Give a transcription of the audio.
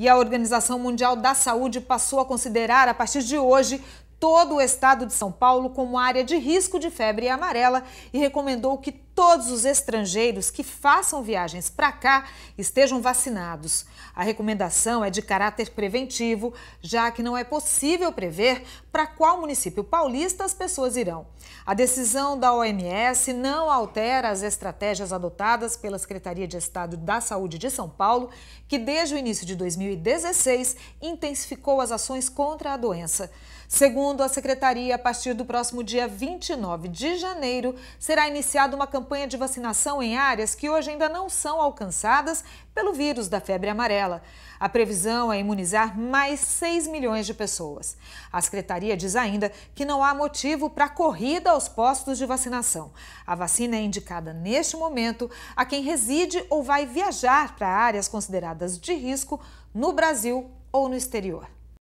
E a Organização Mundial da Saúde passou a considerar, a partir de hoje, todo o estado de São Paulo como área de risco de febre amarela e recomendou que todos os estrangeiros que façam viagens para cá estejam vacinados. A recomendação é de caráter preventivo, já que não é possível prever para qual município paulista as pessoas irão. A decisão da OMS não altera as estratégias adotadas pela Secretaria de Estado da Saúde de São Paulo, que desde o início de 2016 intensificou as ações contra a doença. Segundo a secretaria, a partir do próximo dia 29 de janeiro será iniciada uma campanha campanha de vacinação em áreas que hoje ainda não são alcançadas pelo vírus da febre amarela. A previsão é imunizar mais 6 milhões de pessoas. A secretaria diz ainda que não há motivo para corrida aos postos de vacinação. A vacina é indicada neste momento a quem reside ou vai viajar para áreas consideradas de risco no Brasil ou no exterior.